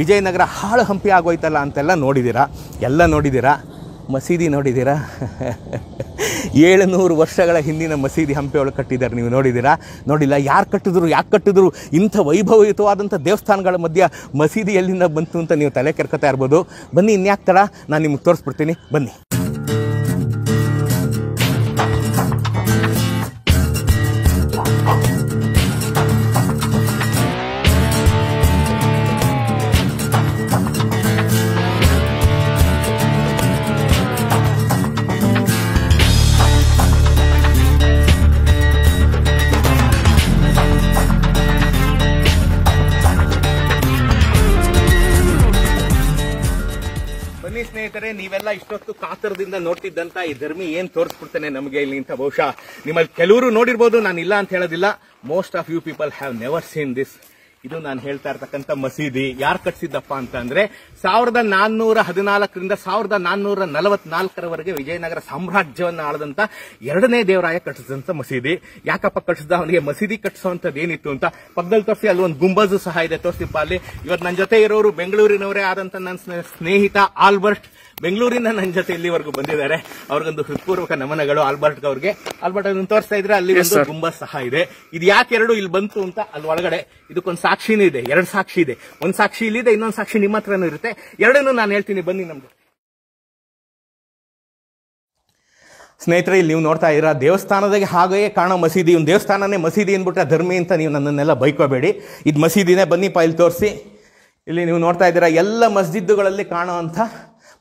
ವಿಜಯನಗರ ಹಾಳು ಹಂಪಿ ಆಗೋಯ್ತಲ್ಲ ಅಂತೆಲ್ಲ ನೋಡಿದ್ದೀರಾ ಎಲ್ಲ ನೋಡಿದ್ದೀರಾ ಮಸೀದಿ ನೋಡಿದ್ದೀರಾ ಏಳುನೂರು ವರ್ಷಗಳ ಹಿಂದಿನ ಮಸೀದಿ ಹಂಪೆ ಕಟ್ಟಿದ್ದಾರೆ ನೀವು ನೋಡಿದ್ದೀರಾ ನೋಡಿಲ್ಲ ಯಾರು ಕಟ್ಟಿದ್ರು ಯಾಕೆ ಕಟ್ಟಿದ್ರು ಇಂಥ ವೈಭವಯುತವಾದಂಥ ದೇವಸ್ಥಾನಗಳ ಮಧ್ಯೆ ಮಸೀದಿ ಎಲ್ಲಿಂದ ಬಂತು ಅಂತ ನೀವು ತಲೆ ಕೆರ್ಕೋತಾ ಇರ್ಬೋದು ಬನ್ನಿ ಇನ್ಯಾಕ್ತಾರ ಥರ ನಾನು ನಿಮ್ಗೆ ತೋರಿಸ್ಬಿಡ್ತೀನಿ ಬನ್ನಿ ಸ್ನೇಹಿತರೆ ನೀವೆಲ್ಲ ಇಷ್ಟೊತ್ತು ಕಾತರದಿಂದ ನೋಡ್ತಿದ್ದಂತ ಈ ಧರ್ಮಿ ಏನ್ ತೋರಿಸ್ಬಿಡ್ತೇನೆ ನಮಗೆ ಇಲ್ಲಿ ಅಂತ ಬಹುಶಃ ನಿಮ್ಮಲ್ಲಿ ಕೆಲವರು ನೋಡಿರ್ಬೋದು ನಾನು ಇಲ್ಲ ಅಂತ ಹೇಳೋದಿಲ್ಲ most of you people have never seen this ಇದು ನಾನು ಹೇಳ್ತಾ ಇರ್ತಕ್ಕಂಥ ಮಸೀದಿ ಯಾರು ಕಟ್ಸಿದ್ದಪ್ಪ ಅಂತಂದ್ರೆ ಸಾವಿರದ ನಾನ್ನೂರ ಹದಿನಾಲ್ಕರಿಂದ ಸಾವಿರದ ನಾನ್ನೂರ ನಲವತ್ನಾಲ್ಕರವರೆಗೆ ವಿಜಯನಗರ ಸಾಮ್ರಾಜ್ಯವನ್ನು ಆಳದಂತ ಎರಡನೇ ದೇವರಾಯ ಕಟ್ಟಿಸಿದಂತ ಮಸೀದಿ ಯಾಕಪ್ಪ ಕಟ್ಟಿಸಿದ ಅವನಿಗೆ ಮಸೀದಿ ಕಟ್ಟಿಸುವಂತದ್ದು ಏನಿತ್ತು ಅಂತ ಪಕ್ಕದಲ್ಲಿ ತೋರಿಸಿ ಅಲ್ಲಿ ಒಂದು ಗುಂಬಜು ಸಹ ಇದೆ ತೋರಿಸಿಪ್ಪ ಅಲ್ಲಿ ಇವತ್ತು ನನ್ನ ಜೊತೆ ಇರೋರು ಬೆಂಗಳೂರಿನವರೇ ಆದಂತ ನನ್ನ ಸ್ನೇಹಿತ ಆಲ್ಬರ್ಟ್ ಬೆಂಗಳೂರಿಂದ ನನ್ನ ಜೊತೆ ಇಲ್ಲಿವರೆಗೂ ಬಂದಿದ್ದಾರೆ ಅವ್ರಿಗೊಂದು ಹೃತ್ಪೂರ್ವಕ ನಮನಗಳು ಆಲ್ಬರ್ಟ್ ಅವ್ರಿಗೆ ಆಲ್ಬರ್ಟ್ ಅವ್ರನ್ನ ತೋರಿಸ್ತಾ ಇದ್ರೆ ಅಲ್ಲಿ ಒಂದು ಸಹ ಇದೆ ಇದು ಯಾಕೆ ಎರಡು ಇಲ್ಲಿ ಬಂತು ಅಂತ ಅಲ್ಲಿ ಒಳಗಡೆ ಇದಕ್ಕೊಂದು ಸಾಕ್ಷಿನೂ ಇದೆ ಎರಡು ಸಾಕ್ಷಿ ಇದೆ ಒಂದು ಸಾಕ್ಷಿ ಇಲ್ಲಿದೆ ಇನ್ನೊಂದು ಸಾಕ್ಷಿ ನಿಮ್ಮ ಹತ್ರನೂ ಇರುತ್ತೆ ಎರಡನ್ನೂ ನಾನು ಹೇಳ್ತೀನಿ ಬನ್ನಿ ನಮ್ಗೆ ಸ್ನೇಹಿತರೆ ಇಲ್ಲಿ ನೀವು ನೋಡ್ತಾ ಇದ್ದೀರಾ ದೇವಸ್ಥಾನದಾಗೆ ಹಾಗೆಯೇ ಕಾಣೋ ಮಸೀದಿ ಒಂದು ದೇವಸ್ಥಾನನೇ ಮಸೀದಿ ಅಂದ್ಬಿಟ್ರೆ ಧರ್ಮಿ ಅಂತ ನೀವು ನನ್ನನ್ನೆಲ್ಲ ಬೈಕೋಬೇಡಿ ಇದು ಮಸೀದಿನೇ ಬನ್ನಿ ಪಾ ಇಲ್ಲಿ ತೋರಿಸಿ ಇಲ್ಲಿ ನೀವು ನೋಡ್ತಾ ಇದ್ದೀರಾ ಎಲ್ಲ ಮಸ್ಜಿದ್ದುಗಳಲ್ಲಿ ಕಾಣೋ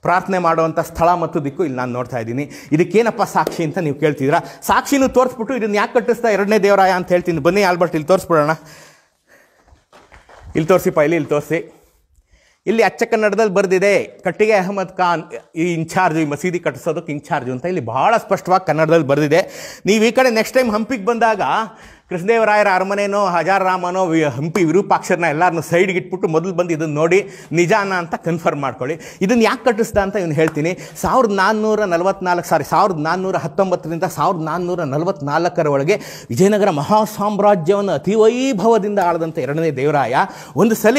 ಪ್ರಾರ್ಥನೆ ಮಾಡುವಂಥ ಸ್ಥಳ ಮತ್ತು ದಿಕ್ಕು ಇಲ್ಲಿ ನಾನು ನೋಡ್ತಾ ಇದ್ದೀನಿ ಇದಕ್ಕೇನಪ್ಪ ಸಾಕ್ಷಿ ಅಂತ ನೀವು ಕೇಳ್ತಿದ್ದೀರಾ ಸಾಕ್ಷಿನೂ ತೋರಿಸ್ಬಿಟ್ಟು ಇದನ್ನು ಯಾಕೆ ಕಟ್ಟಿಸ್ತಾ ಎರಡನೇ ದೇವರಾಯ ಅಂತ ಹೇಳ್ತೀನಿ ಬನ್ನಿ ಆಲ್ಬರ್ಟ್ ಇಲ್ಲಿ ತೋರಿಸ್ಬಿಡೋಣ ಇಲ್ಲಿ ತೋರಿಸಿಪ್ಪ ಇಲ್ಲಿ ಇಲ್ಲಿ ತೋರಿಸಿ ಇಲ್ಲಿ ಅಚ್ಚ ಕನ್ನಡದಲ್ಲಿ ಬರೆದಿದೆ ಕಟ್ಟಿಗೆ ಅಹಮದ್ ಖಾನ್ ಈ ಇನ್ಚಾರ್ಜ್ ಈ ಮಸೀದಿ ಕಟ್ಟಿಸೋದಕ್ಕೆ ಇನ್ಚಾರ್ಜ್ ಅಂತ ಇಲ್ಲಿ ಭಾಳ ಸ್ಪಷ್ಟವಾಗಿ ಕನ್ನಡದಲ್ಲಿ ಬರೆದಿದೆ ನೀವು ಈ ಕಡೆ ನೆಕ್ಸ್ಟ್ ಟೈಮ್ ಹಂಪಿಗೆ ಬಂದಾಗ ಕೃಷ್ಣದೇವರಾಯರ ಅರಮನೆನೋ ಹಜಾರ್ ರಾಮನೋ ಹಂಪಿ ವಿರೂಪಾಕ್ಷರನ ಎಲ್ಲರನ್ನು ಸೈಡ್ಗೆ ಇಟ್ಬಿಟ್ಟು ಮೊದಲು ಬಂದು ಇದನ್ನು ನೋಡಿ ನಿಜಾನ ಅಂತ ಕನ್ಫರ್ಮ್ ಮಾಡ್ಕೊಳ್ಳಿ ಇದನ್ನು ಯಾಕೆ ಕಟ್ಟಿಸ್ದ ಅಂತ ಇವ್ನು ಹೇಳ್ತೀನಿ ಸಾವಿರದ ನಾನ್ನೂರ ನಲವತ್ನಾಲ್ಕು ಸಾರಿ ಸಾವಿರದ ನಾನ್ನೂರ ಹತ್ತೊಂಬತ್ತರಿಂದ ಸಾವಿರದ ನಾನ್ನೂರ ನಲವತ್ನಾಲ್ಕರ ಒಳಗೆ ವಿಜಯನಗರ ಮಹಾ ಸಾಮ್ರಾಜ್ಯವನ್ನು ಅತಿ ವೈಭವದಿಂದ ಆಳದಂಥ ಎರಡನೇ ದೇವರಾಯ ಒಂದು ಸಲ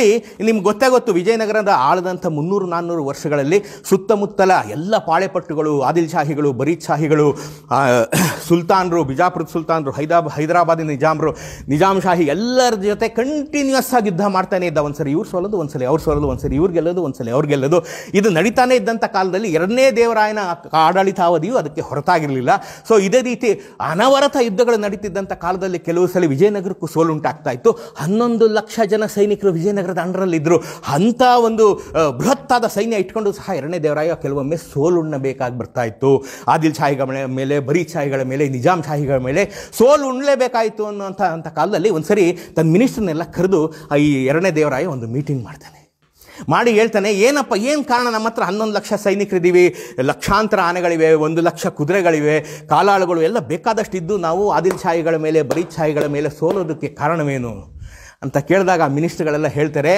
ನಿಮ್ಗೆ ಗೊತ್ತೇ ಗೊತ್ತು ವಿಜಯನಗರದ ಆಳದಂಥ ಮುನ್ನೂರು ನಾನ್ನೂರು ವರ್ಷಗಳಲ್ಲಿ ಸುತ್ತಮುತ್ತಲ ಎಲ್ಲ ಪಾಳೆಪಟ್ಟುಗಳು ಆದಿಲ್ ಶಾಹಿಗಳು ಬರೀದ್ ಶಾಹಿಗಳು ಸುಲ್ತಾನರು ಬಿಜಾಪುರದ ಸುಲ್ತಾನರು ಹೈದಾ ಹೈದರಾಬಾದಿನ ನಿಜಾಮ್ರು ನಿಜಾಮ್ ಶಾಹಿ ಎಲ್ಲರ ಜೊತೆ ಕಂಟಿನ್ಯೂಸ್ ಆಗಿ ಯುದ್ಧ ಮಾಡ್ತಾನೆ ಇದ್ದ ಒಂದ್ಸರಿ ಇವ್ರು ಸೋಲೋದು ಒಂದ್ಸಲಿ ಅವ್ರು ಸೋಲೋದು ಒಂದ್ಸರಿ ಇವ್ರು ಗೆಲ್ಲೋದು ಒಂದ್ಸಲಿ ಅವ್ರು ಗೆಲ್ಲೋದು ಇದು ನಡೀತಾನೆ ಇದ್ದಂಥ ಕಾಲದಲ್ಲಿ ಎರಡನೇ ದೇವರಾಯನ ಆಡಳಿತಾವಧಿಯು ಅದಕ್ಕೆ ಹೊರತಾಗಿರಲಿಲ್ಲ ಸೊ ಇದೇ ರೀತಿ ಅನವರತ ಯುದ್ಧಗಳು ನಡೀತಿದ್ದಂಥ ಕಾಲದಲ್ಲಿ ಕೆಲವು ಸಲ ವಿಜಯನಗರಕ್ಕೂ ಸೋಲುಂಟಾಗ್ತಾ ಇತ್ತು ಹನ್ನೊಂದು ಲಕ್ಷ ಜನ ಸೈನಿಕರು ವಿಜಯನಗರದ ಅಂಡರಲ್ಲಿದ್ದರು ಅಂಥ ಒಂದು ಬೃಹತ್ತಾದ ಸೈನ್ಯ ಇಟ್ಕೊಂಡು ಸಹ ಎರಡನೇ ದೇವರಾಯ ಕೆಲವೊಮ್ಮೆ ಸೋಲುಣ್ಣಬೇಕಾಗಿ ಬರ್ತಾ ಇತ್ತು ಆದಿಲ್ ಶಾಹಿಗಳ ಮೇಲೆ ಬರೀ ಶಾಹಿಗಳ ಮೇಲೆ ನಿಜಾಮ್ ಶಾಹಿಗಳ ಮೇಲೆ ಸೋಲು ಉಣ್ಲೇಬೇಕಾಯಿತು ಅನ್ನೋಂಥ ಅಂಥ ಕಾಲದಲ್ಲಿ ಒಂದು ಸರಿ ತನ್ನ ಮಿನಿಸ್ಟ್ರನ್ನೆಲ್ಲ ಕರೆದು ಈ ಎರಡನೇ ದೇವರಾಯ ಒಂದು ಮೀಟಿಂಗ್ ಮಾಡ್ತಾನೆ ಮಾಡಿ ಹೇಳ್ತಾನೆ ಏನಪ್ಪ ಏನು ಕಾರಣ ನಮ್ಮ ಹತ್ರ ಹನ್ನೊಂದು ಲಕ್ಷ ಸೈನಿಕರಿದ್ದೀವಿ ಲಕ್ಷಾಂತರ ಆನೆಗಳಿವೆ ಒಂದು ಲಕ್ಷ ಕುದುರೆಗಳಿವೆ ಕಾಲಾಳುಗಳು ಎಲ್ಲ ಬೇಕಾದಷ್ಟು ಇದ್ದು ನಾವು ಆದಿಲ್ ಛಾಯಿಗಳ ಮೇಲೆ ಬರೀ ಛಾಯಿಗಳ ಮೇಲೆ ಸೋಲೋದಕ್ಕೆ ಕಾರಣವೇನು ಅಂತ ಕೇಳಿದಾಗ ಆ ಮಿನಿಸ್ಟ್ರ್ಗಳೆಲ್ಲ ಹೇಳ್ತಾರೆ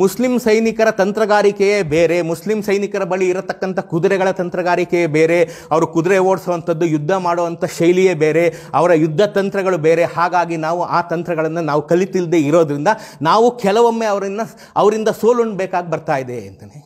ಮುಸ್ಲಿಂ ಸೈನಿಕರ ತಂತ್ರಗಾರಿಕೆಯೇ ಬೇರೆ ಮುಸ್ಲಿಂ ಸೈನಿಕರ ಬಳಿ ಇರತಕ್ಕಂಥ ಕುದುರೆಗಳ ತಂತ್ರಗಾರಿಕೆಯೇ ಬೇರೆ ಅವರು ಕುದುರೆ ಓಡಿಸುವಂಥದ್ದು ಯುದ್ಧ ಮಾಡುವಂಥ ಶೈಲಿಯೇ ಬೇರೆ ಅವರ ಯುದ್ಧ ತಂತ್ರಗಳು ಬೇರೆ ಹಾಗಾಗಿ ನಾವು ಆ ತಂತ್ರಗಳನ್ನು ನಾವು ಕಲಿತಿಲ್ಲದೆ ಇರೋದ್ರಿಂದ ನಾವು ಕೆಲವೊಮ್ಮೆ ಅವರನ್ನು ಅವರಿಂದ ಸೋಲುಣ್ಬೇಕಾಗಿ ಬರ್ತಾ ಇದೆ ಅಂತಲೇ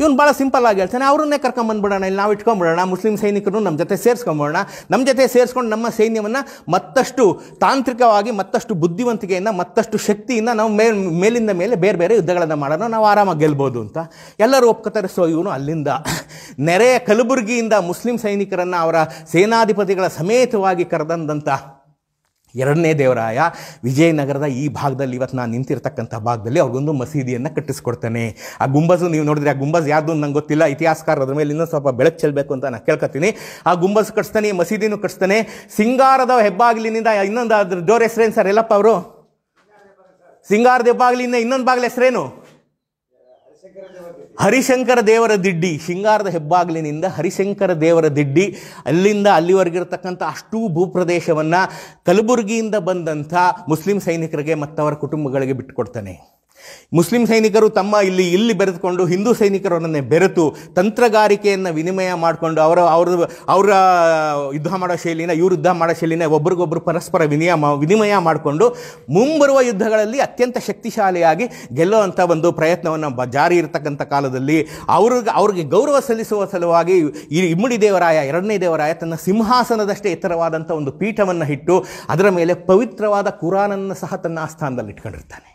ಇವನು ಭಾಳ ಸಿಂಪಲ್ ಆಗಿ ಹೇಳ್ತಾನೆ ಅವ್ರನ್ನೇ ಕರ್ಕೊಂಬಂದ್ಬಿಡೋಣ ಇಲ್ಲಿ ನಾವು ಇಟ್ಕೊಂಡ್ಬಿಡೋಣ ಮುಸ್ಲಿಂ ಸೈನಿಕರು ನಮ್ಮ ಜೊತೆ ಸೇರಿಸ್ಕೊಂಬಿಡೋಣ ನಮ್ಮ ಜೊತೆ ಸೇರಿಸ್ಕೊಂಡು ನಮ್ಮ ಸೈನ್ಯವನ್ನು ಮತ್ತಷ್ಟು ತಾಂತ್ರಿಕವಾಗಿ ಮತ್ತಷ್ಟು ಬುದ್ಧಿವಂತಿಕೆಯಿಂದ ಮತ್ತಷ್ಟು ಶಕ್ತಿಯಿಂದ ನಾವು ಮೇಲ್ ಮೇಲಿಂದ ಮೇಲೆ ಬೇರೆ ಬೇರೆ ಯುದ್ಧಗಳನ್ನು ಮಾಡೋಣ ನಾವು ಆರಾಮಾಗಿ ಗೆಲ್ಬೋದು ಅಂತ ಎಲ್ಲರೂ ಒಪ್ಕೋತಾರೆ ಸೊ ಇವನು ಅಲ್ಲಿಂದ ನೆರೆಯ ಕಲಬುರಗಿಯಿಂದ ಮುಸ್ಲಿಂ ಸೈನಿಕರನ್ನು ಅವರ ಸೇನಾಧಿಪತಿಗಳ ಸಮೇತವಾಗಿ ಕರೆದಂದಂಥ ಎರಡನೇ ದೇವರಾಯ ವಿಜಯನಗರದ ಈ ಭಾಗದಲ್ಲಿ ಇವತ್ತು ನಾನು ನಿಂತಿರ್ತಕ್ಕಂಥ ಭಾಗದಲ್ಲಿ ಅವ್ರಿಗೊಂದು ಮಸೀದಿಯನ್ನು ಕಟ್ಟಿಸ್ಕೊಡ್ತೇನೆ ಆ ಗುಂಬಸು ನೀವು ನೋಡಿದ್ರೆ ಆ ಗುಂಬಸ್ ಯಾವುದು ನಂಗೆ ಗೊತ್ತಿಲ್ಲ ಇತಿಹಾಸಕಾರ ಅದ್ರ ಮೇಲೆ ಇನ್ನೂ ಸ್ವಲ್ಪ ಬೆಳಕು ಚೆಲ್ಲಬೇಕು ಅಂತ ನಾನು ಕೇಳ್ಕೊತೀನಿ ಆ ಗುಂಬಸ್ ಕಟ್ಸ್ತಾನೆ ಮಸೀದಿನೂ ಕಟ್ಸ್ತಾನೆ ಸಿಂಗಾರದ ಹೆಬ್ಬಾಗಿಲಿನಿಂದ ಇನ್ನೊಂದು ಅದ್ರ ಡೋರ್ ಹೆಸರೇನು ಸರ್ ಎಲ್ಲಪ್ಪ ಅವರು ಸಿಂಗಾರದ ಹೆಬ್ಬಾಗಿಲಿಂದ ಇನ್ನೊಂದು ಬಾಗಿಲು ಹೆಸರೇನು ಹರಿಶಂಕರ ದೇವರ ದಿಡ್ಡಿ ಶಿಂಗಾರದ ಹೆಬ್ಬಾಗಿಲಿನಿಂದ ಹರಿಶಂಕರ ದೇವರ ದಿಡ್ಡಿ ಅಲ್ಲಿಂದ ಅಲ್ಲಿವರೆಗಿರತಕ್ಕಂಥ ಅಷ್ಟೂ ಭೂಪ್ರದೇಶವನ್ನು ಕಲಬುರಗಿಯಿಂದ ಬಂದಂಥ ಮುಸ್ಲಿಂ ಸೈನಿಕರಿಗೆ ಮತ್ತವರ ಕುಟುಂಬಗಳಿಗೆ ಬಿಟ್ಟುಕೊಡ್ತಾನೆ ಮುಸ್ಲಿಂ ಸೈನಿಕರು ತಮ್ಮ ಇಲ್ಲಿ ಇಲ್ಲಿ ಬೆರೆತುಕೊಂಡು ಹಿಂದೂ ಸೈನಿಕರನ್ನೇ ಬೆರೆತು ತಂತ್ರಗಾರಿಕೆಯನ್ನು ವಿನಿಮಯ ಮಾಡಿಕೊಂಡು ಅವರ ಅವ್ರ ಅವರ ಯುದ್ಧ ಮಾಡೋ ಶೈಲಿನ ಇವರು ಯುದ್ಧ ಮಾಡೋ ಶೈಲಿನ ಒಬ್ಬರಿಗೊಬ್ಬರು ಪರಸ್ಪರ ವಿನಿಯ ವಿನಿಮಯ ಮಾಡಿಕೊಂಡು ಮುಂಬರುವ ಯುದ್ಧಗಳಲ್ಲಿ ಅತ್ಯಂತ ಶಕ್ತಿಶಾಲಿಯಾಗಿ ಗೆಲ್ಲುವಂಥ ಒಂದು ಪ್ರಯತ್ನವನ್ನು ಬ ಜಾರಿ ಇರತಕ್ಕಂಥ ಕಾಲದಲ್ಲಿ ಅವ್ರಿಗೆ ಅವ್ರಿಗೆ ಗೌರವ ಸಲ್ಲಿಸುವ ಸಲುವಾಗಿ ಈ ಇಮ್ಮಡಿ ದೇವರಾಯ ಎರಡನೇ ದೇವರಾಯ ತನ್ನ ಸಿಂಹಾಸನದಷ್ಟೇ ಎತ್ತರವಾದಂಥ ಒಂದು ಪೀಠವನ್ನು ಇಟ್ಟು ಅದರ ಮೇಲೆ ಪವಿತ್ರವಾದ ಕುರಾನನ್ನು ಸಹ ತನ್ನ ಆಸ್ಥಾನದಲ್ಲಿ ಇಟ್ಕೊಂಡಿರ್ತಾನೆ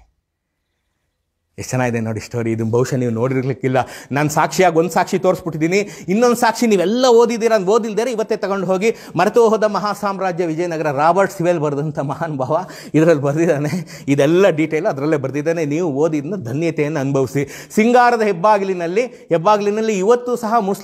ಎಷ್ಟು ಚೆನ್ನಾಗಿದೆ ನೋಡಿ ಸ್ಟೋರಿ ಇದನ್ನು ಬಹುಶಃ ನೀವು ನೋಡಿರ್ಲಿಕ್ಕಿಲ್ಲ ನಾನು ಸಾಕ್ಷಿಯಾಗಿ ಒಂದು ಸಾಕ್ಷಿ ತೋರಿಸ್ಬಿಟ್ಟಿದ್ದೀನಿ ಇನ್ನೊಂದು ಸಾಕ್ಷಿ ನೀವೆಲ್ಲ ಓದಿದ್ದೀರಾ ಅಂತ ಓದಿಲ್ದೇ ಇವತ್ತೇ ತಗೊಂಡು ಹೋಗಿ ಮರೆತು ಹೋದ ಸಾಮ್ರಾಜ್ಯ ವಿಜಯನಗರ ರಾಬರ್ಟ್ ಸಿವೆಲ್ ಬರೆದಂಥ ಮಹಾನ್ ಭಾವ ಇದರಲ್ಲಿ ಬರೆದಿದ್ದಾನೆ ಇದೆಲ್ಲ ಡೀಟೇಲ್ ಅದರಲ್ಲೇ ಬರೆದಿದ್ದಾನೆ ನೀವು ಓದಿದ್ನ ಧನ್ಯತೆಯನ್ನು ಅನುಭವಿಸಿ ಸಿಂಗಾರದ ಹೆಬ್ಬಾಗಿಲಿನಲ್ಲಿ ಹೆಬ್ಬಾಗಿಲಿನಲ್ಲಿ ಇವತ್ತು ಸಹ ಮುಸ್ಲಿಂ